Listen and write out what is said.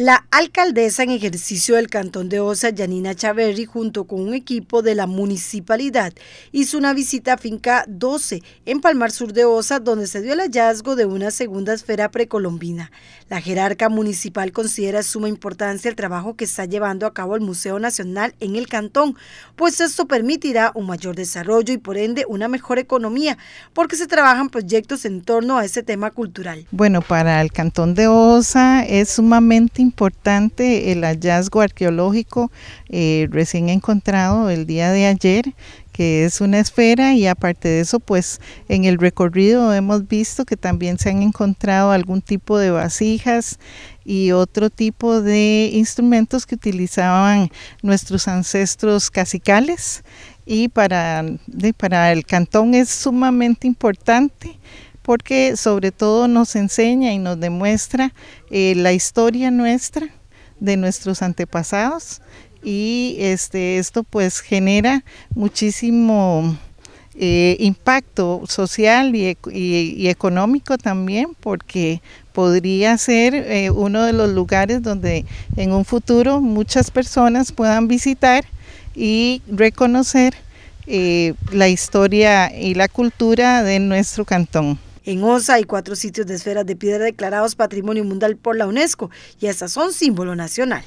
La alcaldesa en ejercicio del Cantón de Osa, Janina Chaverri, junto con un equipo de la municipalidad, hizo una visita a Finca 12 en Palmar Sur de Osa, donde se dio el hallazgo de una segunda esfera precolombina. La jerarca municipal considera suma importancia el trabajo que está llevando a cabo el Museo Nacional en el Cantón, pues esto permitirá un mayor desarrollo y por ende una mejor economía, porque se trabajan proyectos en torno a ese tema cultural. Bueno, para el Cantón de Osa es sumamente importante importante el hallazgo arqueológico eh, recién encontrado el día de ayer, que es una esfera y aparte de eso, pues en el recorrido hemos visto que también se han encontrado algún tipo de vasijas y otro tipo de instrumentos que utilizaban nuestros ancestros casicales y para, para el cantón es sumamente importante porque sobre todo nos enseña y nos demuestra eh, la historia nuestra, de nuestros antepasados y este, esto pues genera muchísimo eh, impacto social y, económico también porque podría ser eh, uno de los lugares donde en un futuro muchas personas puedan visitar y reconocer la historia y la cultura de nuestro cantón en Osa hay cuatro sitios de esferas de piedra declarados Patrimonio Mundial por la UNESCO y estas son símbolo nacional.